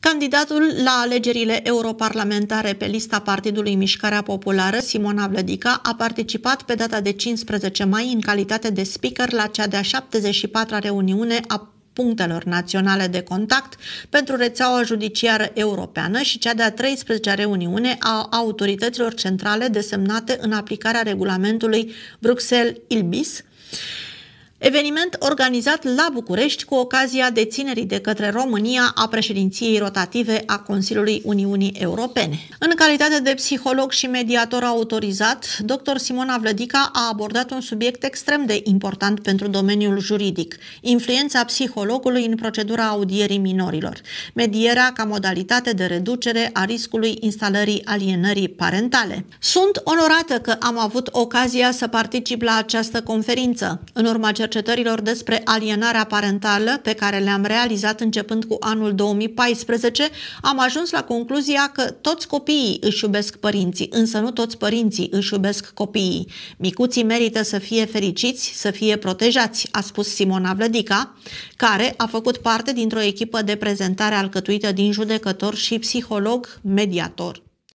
Candidatul la alegerile europarlamentare pe lista Partidului Mișcarea Populară, Simona Vlădica, a participat pe data de 15 mai în calitate de speaker la cea de-a 74-a reuniune a punctelor naționale de contact pentru rețeaua judiciară europeană și cea de-a 13-a reuniune a autorităților centrale desemnate în aplicarea regulamentului Bruxelles-Ilbis, Eveniment organizat la București cu ocazia deținerii de către România a președinției rotative a Consiliului Uniunii Europene. În calitate de psiholog și mediator autorizat, dr. Simona Vlădica a abordat un subiect extrem de important pentru domeniul juridic, influența psihologului în procedura audierii minorilor, medierea ca modalitate de reducere a riscului instalării alienării parentale. Sunt onorată că am avut ocazia să particip la această conferință. În urma cer cercetărilor despre alienarea parentală pe care le-am realizat începând cu anul 2014, am ajuns la concluzia că toți copiii își iubesc părinții, însă nu toți părinții își iubesc copiii. Micuții merită să fie fericiți, să fie protejați, a spus Simona Vlădica, care a făcut parte dintr-o echipă de prezentare alcătuită din judecător și psiholog mediator.